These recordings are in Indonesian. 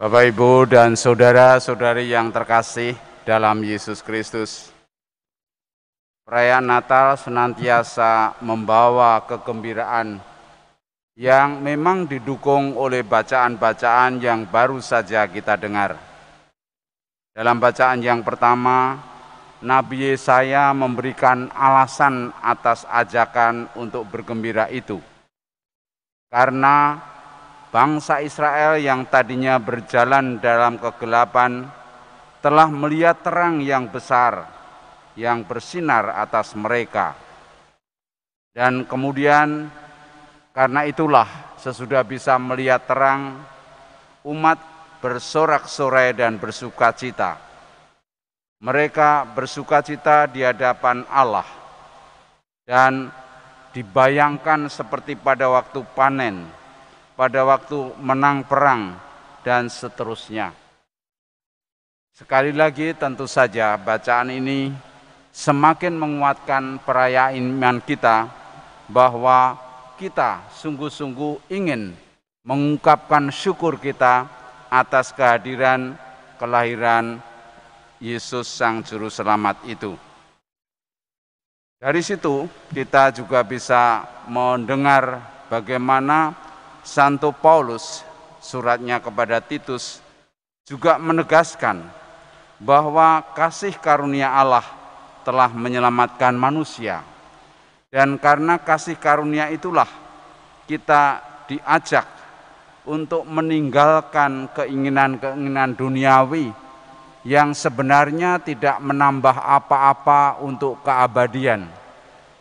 Bapak, Ibu, dan saudara-saudari yang terkasih dalam Yesus Kristus, perayaan Natal senantiasa membawa kegembiraan yang memang didukung oleh bacaan-bacaan yang baru saja kita dengar. Dalam bacaan yang pertama, Nabi Yesaya memberikan alasan atas ajakan untuk bergembira itu. Karena bangsa Israel yang tadinya berjalan dalam kegelapan telah melihat terang yang besar yang bersinar atas mereka. Dan kemudian karena itulah sesudah bisa melihat terang umat bersorak-sorai dan bersuka cita Mereka bersuka cita di hadapan Allah dan dibayangkan seperti pada waktu panen pada waktu menang perang, dan seterusnya. Sekali lagi tentu saja bacaan ini semakin menguatkan perayaan iman kita bahwa kita sungguh-sungguh ingin mengungkapkan syukur kita atas kehadiran kelahiran Yesus Sang Juru Selamat itu. Dari situ kita juga bisa mendengar bagaimana Santo Paulus suratnya kepada Titus juga menegaskan bahwa kasih karunia Allah telah menyelamatkan manusia. Dan karena kasih karunia itulah kita diajak untuk meninggalkan keinginan-keinginan duniawi yang sebenarnya tidak menambah apa-apa untuk keabadian.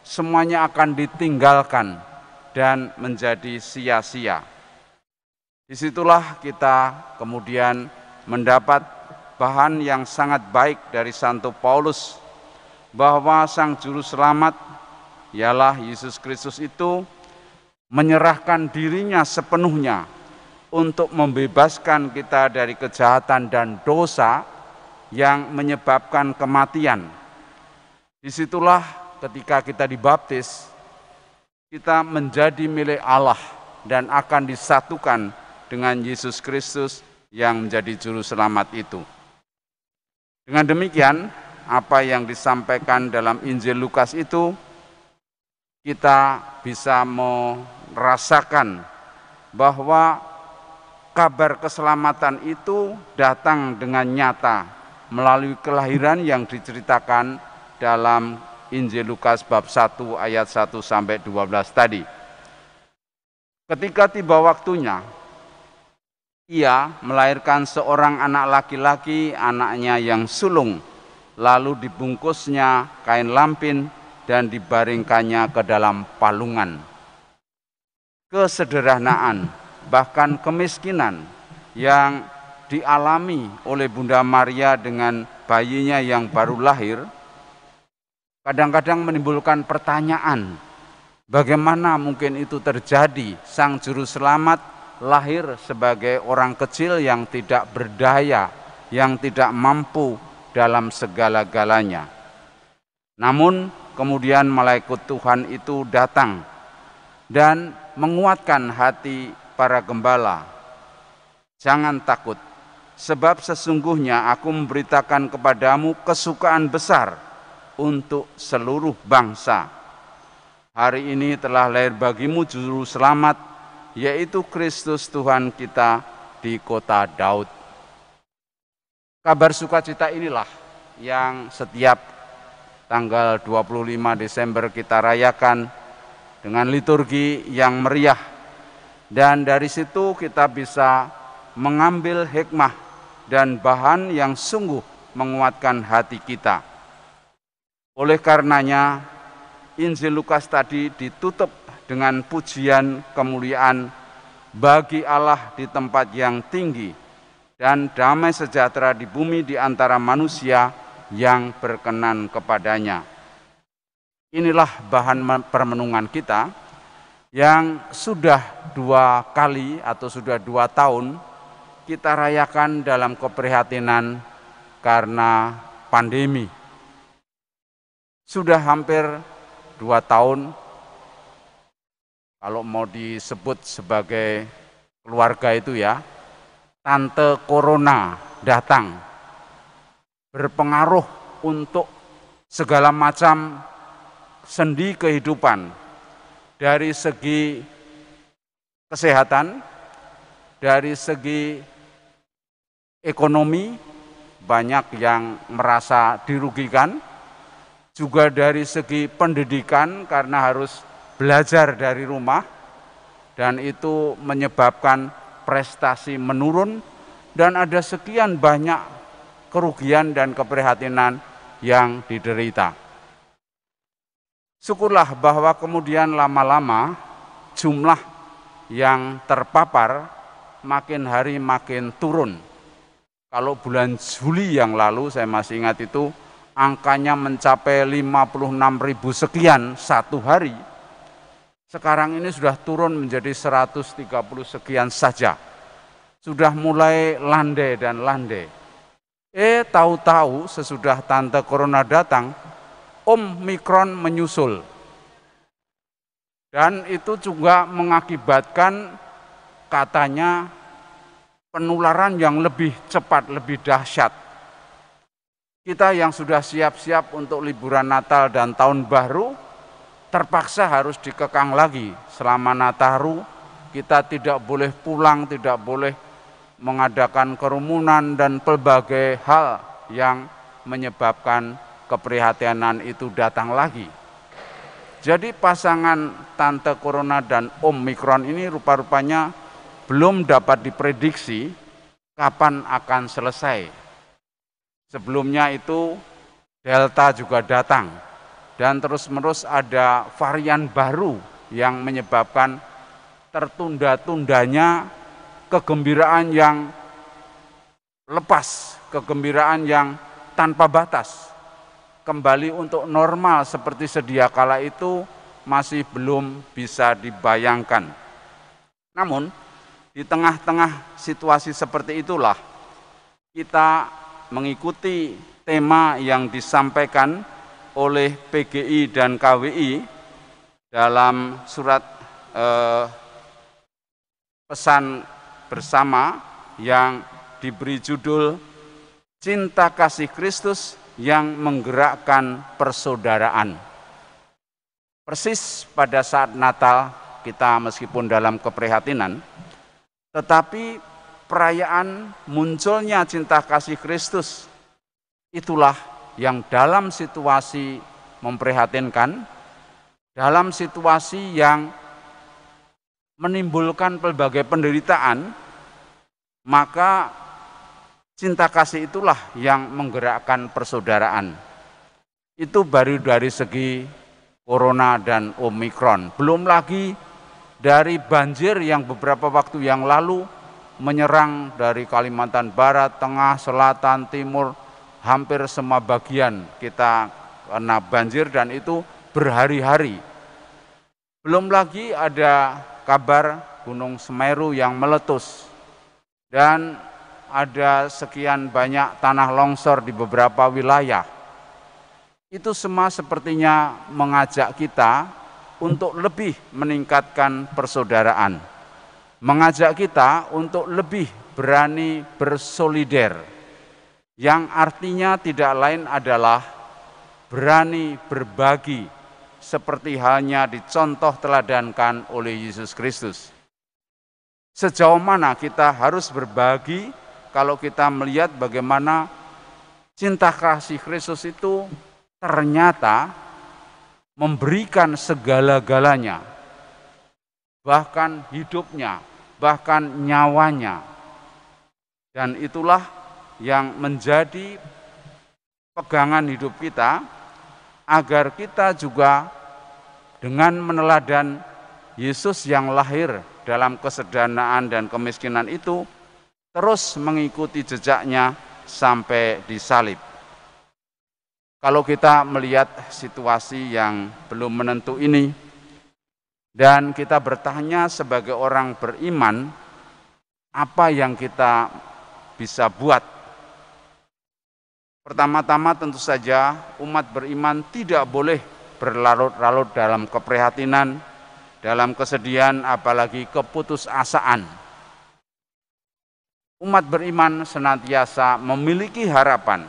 Semuanya akan ditinggalkan dan menjadi sia-sia. Disitulah kita kemudian mendapat bahan yang sangat baik dari Santo Paulus bahwa Sang Juru Selamat ialah Yesus Kristus itu menyerahkan dirinya sepenuhnya untuk membebaskan kita dari kejahatan dan dosa yang menyebabkan kematian. Disitulah ketika kita dibaptis, kita menjadi milik Allah dan akan disatukan dengan Yesus Kristus yang menjadi juru selamat itu. Dengan demikian, apa yang disampaikan dalam Injil Lukas itu kita bisa merasakan bahwa kabar keselamatan itu datang dengan nyata melalui kelahiran yang diceritakan dalam Injil Lukas bab 1 ayat 1 sampai 12 tadi. Ketika tiba waktunya, ia melahirkan seorang anak laki-laki, anaknya yang sulung, lalu dibungkusnya kain lampin dan dibaringkannya ke dalam palungan. Kesederhanaan, bahkan kemiskinan yang dialami oleh Bunda Maria dengan bayinya yang baru lahir kadang-kadang menimbulkan pertanyaan. Bagaimana mungkin itu terjadi? Sang juru selamat lahir sebagai orang kecil yang tidak berdaya, yang tidak mampu dalam segala-galanya. Namun kemudian malaikat Tuhan itu datang dan menguatkan hati para gembala. Jangan takut, sebab sesungguhnya aku memberitakan kepadamu kesukaan besar untuk seluruh bangsa. Hari ini telah lahir bagimu juru selamat, yaitu Kristus Tuhan kita di kota Daud. Kabar sukacita inilah yang setiap tanggal 25 Desember kita rayakan dengan liturgi yang meriah. Dan dari situ kita bisa mengambil hikmah dan bahan yang sungguh menguatkan hati kita oleh karenanya, Injil Lukas tadi ditutup dengan pujian kemuliaan bagi Allah di tempat yang tinggi dan damai sejahtera di bumi di antara manusia yang berkenan kepadanya. Inilah bahan permenungan kita yang sudah dua kali atau sudah dua tahun kita rayakan dalam keprihatinan karena pandemi sudah hampir dua tahun kalau mau disebut sebagai keluarga itu ya, tante corona datang berpengaruh untuk segala macam sendi kehidupan dari segi kesehatan, dari segi ekonomi banyak yang merasa dirugikan juga dari segi pendidikan karena harus belajar dari rumah dan itu menyebabkan prestasi menurun dan ada sekian banyak kerugian dan keprihatinan yang diderita. Syukurlah bahwa kemudian lama-lama jumlah yang terpapar makin hari makin turun. Kalau bulan Juli yang lalu saya masih ingat itu angkanya mencapai 56 ribu sekian satu hari. Sekarang ini sudah turun menjadi 130 sekian saja. Sudah mulai landai dan landai. Eh tahu-tahu sesudah tante corona datang, Om Mikron menyusul. Dan itu juga mengakibatkan katanya penularan yang lebih cepat, lebih dahsyat kita yang sudah siap-siap untuk liburan Natal dan Tahun Baru terpaksa harus dikekang lagi selama Nataru. Kita tidak boleh pulang, tidak boleh mengadakan kerumunan dan pelbagai hal yang menyebabkan keprihatinan itu datang lagi. Jadi pasangan tante corona dan omikron ini rupa-rupanya belum dapat diprediksi kapan akan selesai Sebelumnya itu delta juga datang dan terus-menerus ada varian baru yang menyebabkan tertunda-tundanya kegembiraan yang lepas, kegembiraan yang tanpa batas. Kembali untuk normal seperti sedia kala itu masih belum bisa dibayangkan. Namun, di tengah-tengah situasi seperti itulah kita mengikuti tema yang disampaikan oleh PGI dan KWI dalam surat eh, pesan bersama yang diberi judul Cinta Kasih Kristus yang menggerakkan persaudaraan. Persis pada saat Natal kita meskipun dalam keprihatinan, tetapi perayaan munculnya cinta kasih Kristus. Itulah yang dalam situasi memprihatinkan, dalam situasi yang menimbulkan pelbagai penderitaan, maka cinta kasih itulah yang menggerakkan persaudaraan. Itu baru dari segi corona dan omikron. Belum lagi dari banjir yang beberapa waktu yang lalu menyerang dari Kalimantan Barat, Tengah, Selatan, Timur, hampir semua bagian kita kena banjir dan itu berhari-hari. Belum lagi ada kabar Gunung Semeru yang meletus dan ada sekian banyak tanah longsor di beberapa wilayah. Itu semua sepertinya mengajak kita untuk lebih meningkatkan persaudaraan mengajak kita untuk lebih berani bersolider, yang artinya tidak lain adalah berani berbagi, seperti halnya dicontoh teladankan oleh Yesus Kristus. Sejauh mana kita harus berbagi kalau kita melihat bagaimana cinta kasih Kristus itu ternyata memberikan segala-galanya bahkan hidupnya, bahkan nyawanya. Dan itulah yang menjadi pegangan hidup kita agar kita juga dengan meneladan Yesus yang lahir dalam kesederhanaan dan kemiskinan itu terus mengikuti jejaknya sampai disalib. Kalau kita melihat situasi yang belum menentu ini, dan kita bertanya sebagai orang beriman, apa yang kita bisa buat? Pertama-tama tentu saja umat beriman tidak boleh berlarut-larut dalam keprihatinan, dalam kesedihan, apalagi keputusasaan. Umat beriman senantiasa memiliki harapan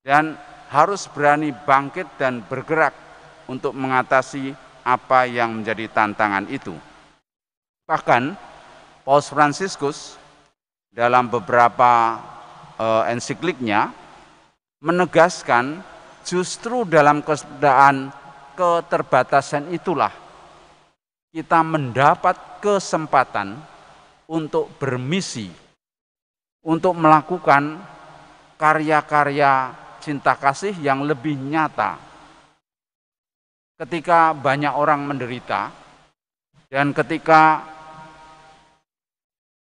dan harus berani bangkit dan bergerak untuk mengatasi apa yang menjadi tantangan itu. Bahkan Paus Franciscus dalam beberapa uh, ensikliknya menegaskan justru dalam keadaan keterbatasan itulah kita mendapat kesempatan untuk bermisi, untuk melakukan karya-karya cinta kasih yang lebih nyata, ketika banyak orang menderita dan ketika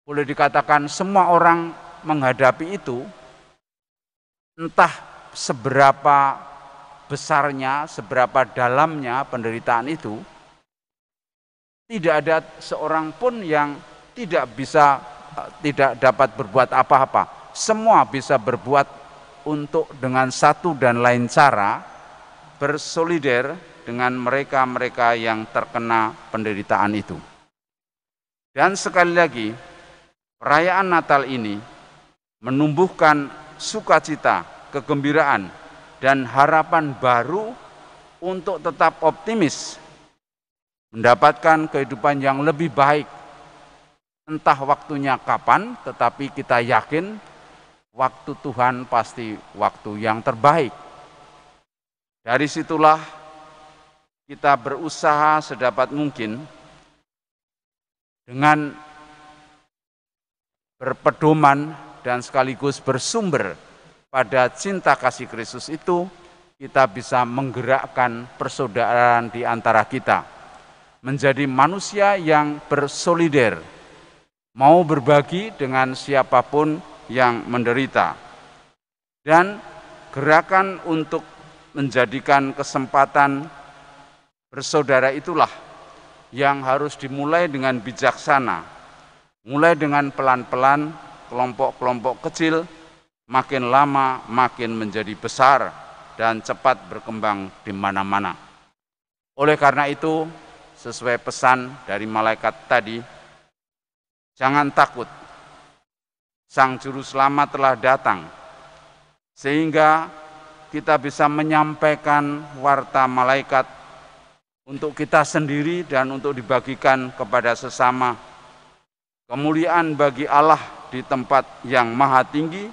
boleh dikatakan semua orang menghadapi itu entah seberapa besarnya, seberapa dalamnya penderitaan itu tidak ada seorang pun yang tidak bisa eh, tidak dapat berbuat apa-apa. Semua bisa berbuat untuk dengan satu dan lain cara bersolider dengan mereka-mereka yang terkena penderitaan itu. Dan sekali lagi, perayaan Natal ini menumbuhkan sukacita, kegembiraan, dan harapan baru untuk tetap optimis, mendapatkan kehidupan yang lebih baik. Entah waktunya kapan, tetapi kita yakin waktu Tuhan pasti waktu yang terbaik. Dari situlah kita berusaha sedapat mungkin dengan berpedoman dan sekaligus bersumber pada cinta kasih Kristus itu, kita bisa menggerakkan persaudaraan di antara kita, menjadi manusia yang bersolider, mau berbagi dengan siapapun yang menderita, dan gerakan untuk menjadikan kesempatan Bersaudara itulah yang harus dimulai dengan bijaksana, mulai dengan pelan-pelan, kelompok-kelompok kecil, makin lama makin menjadi besar dan cepat berkembang di mana-mana. Oleh karena itu, sesuai pesan dari malaikat tadi, jangan takut, Sang Juru Selamat telah datang, sehingga kita bisa menyampaikan warta malaikat untuk kita sendiri dan untuk dibagikan kepada sesama. Kemuliaan bagi Allah di tempat yang maha tinggi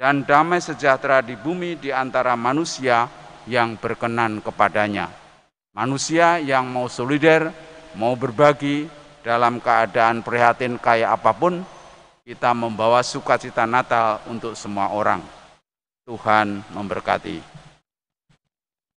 dan damai sejahtera di bumi di antara manusia yang berkenan kepadanya. Manusia yang mau solider, mau berbagi dalam keadaan prihatin kayak apapun, kita membawa sukacita Natal untuk semua orang. Tuhan memberkati.